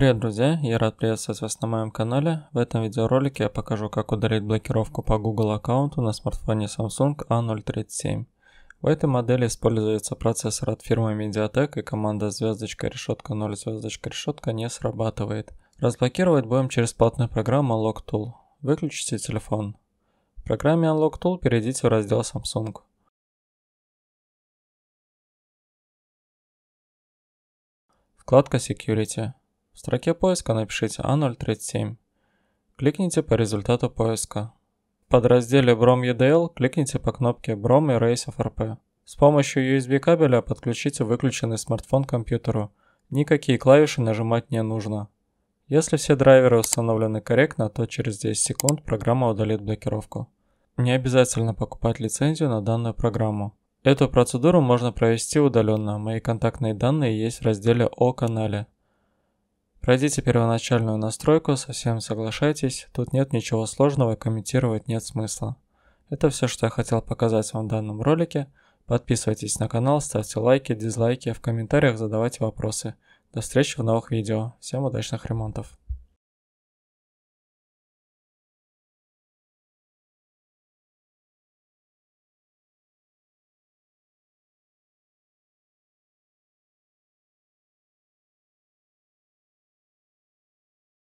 Привет, друзья! Я рад приветствовать вас на моем канале. В этом видеоролике я покажу, как удалить блокировку по Google аккаунту на смартфоне Samsung A037. В этой модели используется процессор от фирмы Mediatek и команда звездочка решетка 0 звездочка решетка не срабатывает. Разблокировать будем через платную программу Unlock Tool. Выключите телефон. В программе Unlock Tool перейдите в раздел Samsung. Вкладка Security. В строке поиска напишите А037. Кликните по результату поиска. В подразделе Brom UDL e кликните по кнопке Brom Erase FRP. С помощью USB кабеля подключите выключенный смартфон к компьютеру. Никакие клавиши нажимать не нужно. Если все драйверы установлены корректно, то через 10 секунд программа удалит блокировку. Не обязательно покупать лицензию на данную программу. Эту процедуру можно провести удаленно, мои контактные данные есть в разделе «О канале». Пройдите первоначальную настройку, совсем соглашайтесь, тут нет ничего сложного и комментировать нет смысла. Это все, что я хотел показать вам в данном ролике. Подписывайтесь на канал, ставьте лайки, дизлайки, в комментариях задавайте вопросы. До встречи в новых видео. Всем удачных ремонтов.